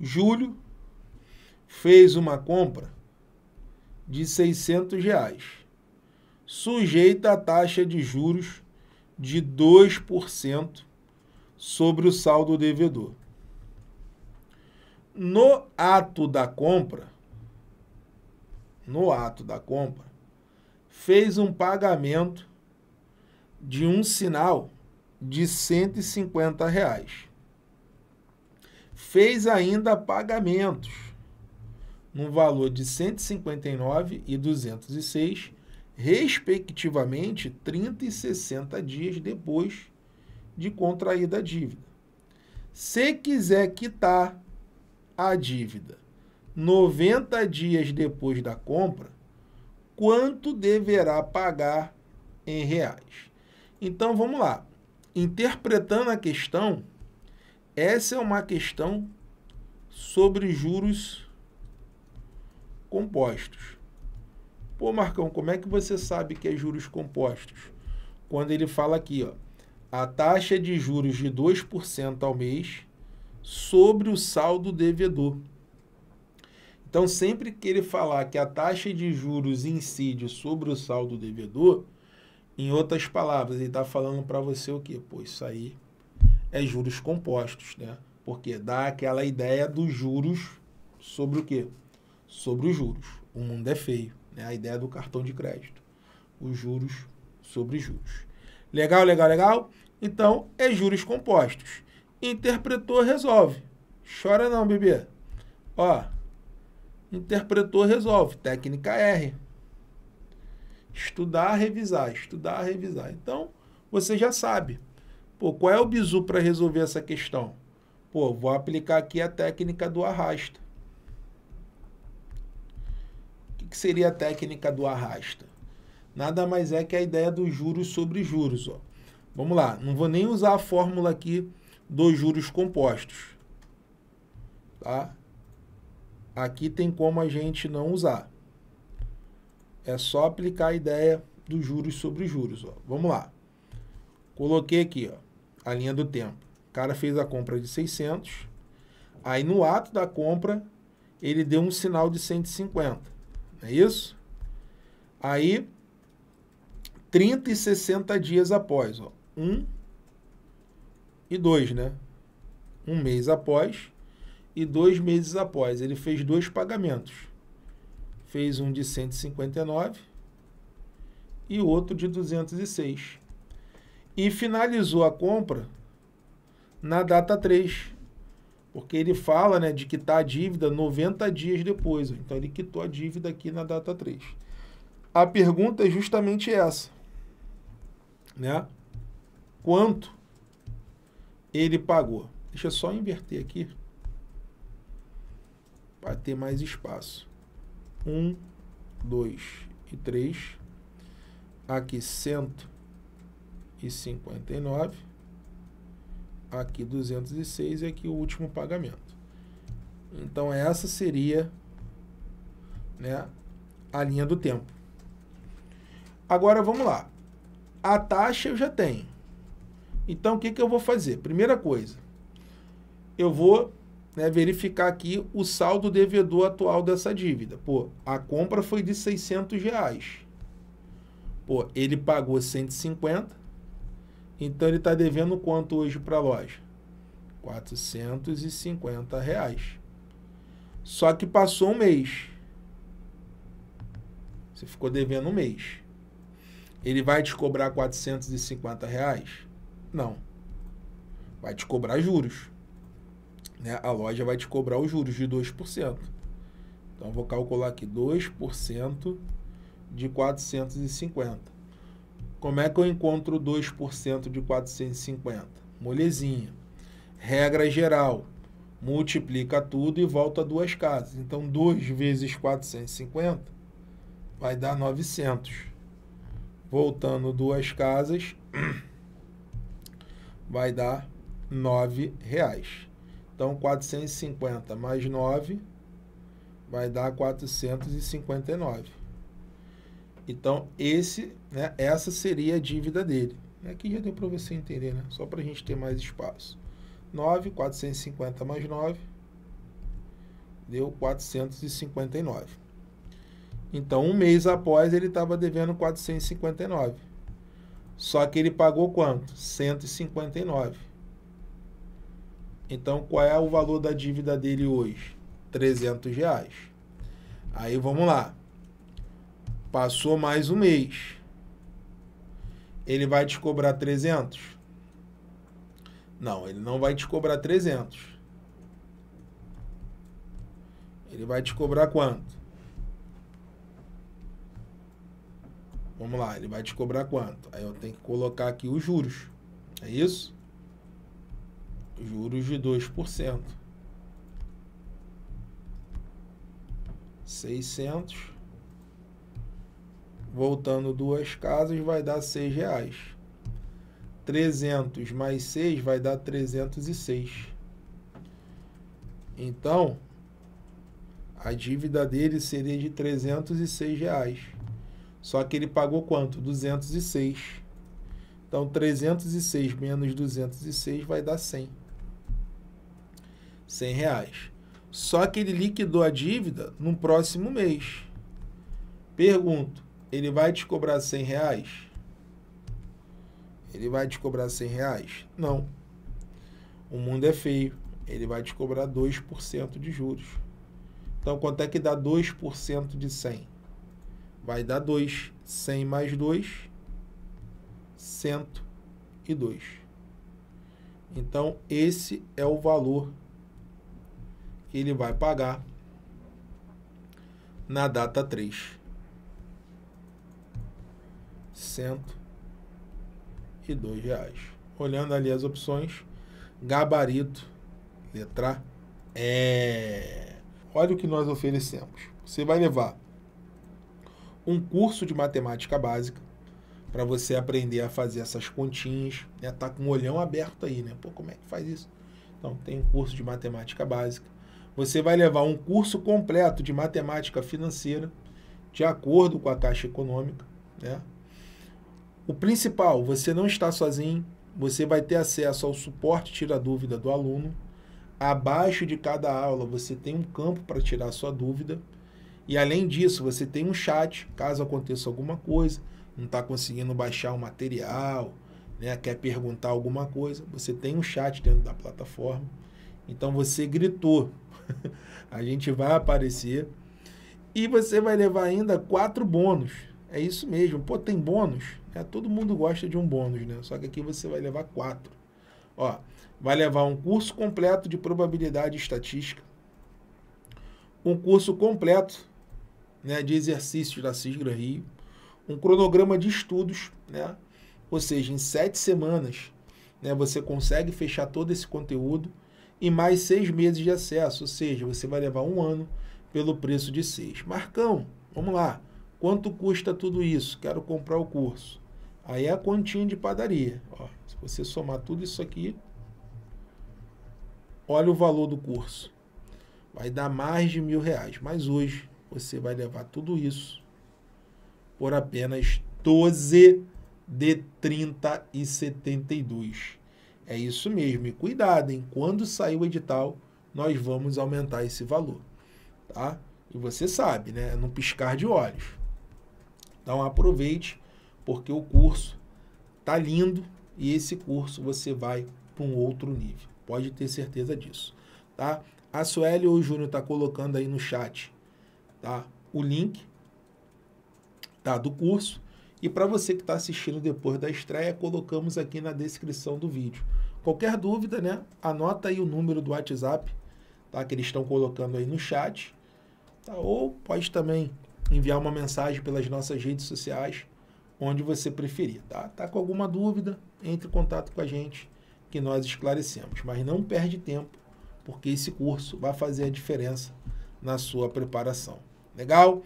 julho, fez uma compra de 600 reais, sujeita à taxa de juros de 2% sobre o saldo devedor. No ato da compra, no ato da compra, fez um pagamento de um sinal de 150 reais fez ainda pagamentos no valor de 159 e 206, respectivamente, 30 e 60 dias depois de contraída a dívida. Se quiser quitar a dívida 90 dias depois da compra, quanto deverá pagar em reais? Então vamos lá. Interpretando a questão, essa é uma questão sobre juros compostos. Pô, Marcão, como é que você sabe que é juros compostos? Quando ele fala aqui, ó, a taxa de juros de 2% ao mês sobre o saldo devedor. Então, sempre que ele falar que a taxa de juros incide sobre o saldo devedor, em outras palavras, ele está falando para você o quê? Pô, isso aí é juros compostos, né? Porque dá aquela ideia dos juros sobre o quê? Sobre os juros. O mundo é feio, né? A ideia do cartão de crédito. Os juros sobre juros. Legal, legal, legal? Então, é juros compostos. Interpretou, resolve. Chora não, bebê. Ó, interpretou, resolve. Técnica R. Estudar, revisar, estudar, revisar. Então, você já sabe. Pô, qual é o bizu para resolver essa questão? Pô, vou aplicar aqui a técnica do arrasta. O que, que seria a técnica do arrasta? Nada mais é que a ideia dos juros sobre juros. Ó. Vamos lá, não vou nem usar a fórmula aqui dos juros compostos. Tá? Aqui tem como a gente não usar. É só aplicar a ideia dos juros sobre juros. Ó. Vamos lá. Coloquei aqui, ó a linha do tempo. O cara fez a compra de 600, aí no ato da compra ele deu um sinal de 150, não é isso? Aí 30 e 60 dias após, ó, um e dois, né? Um mês após e dois meses após. Ele fez dois pagamentos. Fez um de 159 e outro de 206 e finalizou a compra na data 3. Porque ele fala né, de quitar a dívida 90 dias depois. Então ele quitou a dívida aqui na data 3. A pergunta é justamente essa. Né? Quanto ele pagou? Deixa eu só inverter aqui para ter mais espaço. 1, 2 e 3. Aqui, 100 e 59, aqui 206 e aqui o último pagamento. Então essa seria né, a linha do tempo. Agora vamos lá. A taxa eu já tenho. Então o que, que eu vou fazer? Primeira coisa, eu vou né, verificar aqui o saldo devedor atual dessa dívida. Pô, a compra foi de 600 reais. Pô, ele pagou 150, então ele está devendo quanto hoje para a loja? 450 reais. Só que passou um mês. Você ficou devendo um mês. Ele vai te cobrar 450 reais? Não. Vai te cobrar juros. Né? A loja vai te cobrar os juros de 2%. Então, vou calcular aqui 2% de 450. Como é que eu encontro 2% de 450? Molezinha. Regra geral, multiplica tudo e volta duas casas. Então, 2 vezes 450 vai dar 900. Voltando duas casas, vai dar 9 reais. Então, 450 mais 9 vai dar 459. Então, esse, né, essa seria a dívida dele. aqui já deu para você entender, né? Só para a gente ter mais espaço. 9, 450 mais 9, deu 459. Então, um mês após, ele estava devendo 459. Só que ele pagou quanto? 159. Então, qual é o valor da dívida dele hoje? 300 reais. Aí, vamos lá. Passou mais um mês. Ele vai te cobrar 300? Não, ele não vai te cobrar 300. Ele vai te cobrar quanto? Vamos lá, ele vai te cobrar quanto? Aí eu tenho que colocar aqui os juros. É isso? Juros de 2%. 600 Voltando duas casas, vai dar seis reais. 300 mais 6 vai dar 306. Então, a dívida dele seria de 306 reais. Só que ele pagou quanto? 206. Então, 306 menos 206 vai dar 100. 100 reais. Só que ele liquidou a dívida no próximo mês. Pergunto, ele vai te cobrar 100 reais? Ele vai te cobrar 100 reais? Não. O mundo é feio. Ele vai te cobrar 2% de juros. Então, quanto é que dá 2% de 100? Vai dar 2. 100 mais 2, 102. Então, esse é o valor que ele vai pagar na data 3. 102 reais. Olhando ali as opções, gabarito, letra E. Olha o que nós oferecemos. Você vai levar um curso de matemática básica para você aprender a fazer essas continhas, né? Tá com o olhão aberto aí, né? Pô, como é que faz isso? Então, tem um curso de matemática básica. Você vai levar um curso completo de matemática financeira, de acordo com a Caixa Econômica, né? O principal, você não está sozinho, você vai ter acesso ao suporte tira dúvida do aluno. Abaixo de cada aula você tem um campo para tirar sua dúvida. E além disso, você tem um chat, caso aconteça alguma coisa, não está conseguindo baixar o material, né, quer perguntar alguma coisa, você tem um chat dentro da plataforma. Então você gritou, a gente vai aparecer. E você vai levar ainda quatro bônus. É isso mesmo. Pô, tem bônus. É, todo mundo gosta de um bônus, né? Só que aqui você vai levar quatro. Ó, vai levar um curso completo de probabilidade e estatística, um curso completo né, de exercícios da Cisgra Rio, um cronograma de estudos, né? Ou seja, em sete semanas, né, você consegue fechar todo esse conteúdo e mais seis meses de acesso, ou seja, você vai levar um ano pelo preço de seis. Marcão, vamos lá. Quanto custa tudo isso? Quero comprar o curso. Aí é a continha de padaria. Ó, se você somar tudo isso aqui, olha o valor do curso. Vai dar mais de mil reais. Mas hoje você vai levar tudo isso por apenas 12 de 30 e 72. É isso mesmo. E cuidado, hein? Quando sair o edital, nós vamos aumentar esse valor, tá? E você sabe, né? É num piscar de olhos. Então aproveite, porque o curso está lindo e esse curso você vai para um outro nível. Pode ter certeza disso, tá? A Sueli ou o Júnior tá colocando aí no chat, tá? O link tá do curso e para você que está assistindo depois da estreia, colocamos aqui na descrição do vídeo. Qualquer dúvida, né? Anota aí o número do WhatsApp, tá? Que eles estão colocando aí no chat. Tá? Ou pode também enviar uma mensagem pelas nossas redes sociais, onde você preferir, tá? Tá com alguma dúvida, entre em contato com a gente que nós esclarecemos, mas não perde tempo, porque esse curso vai fazer a diferença na sua preparação. Legal?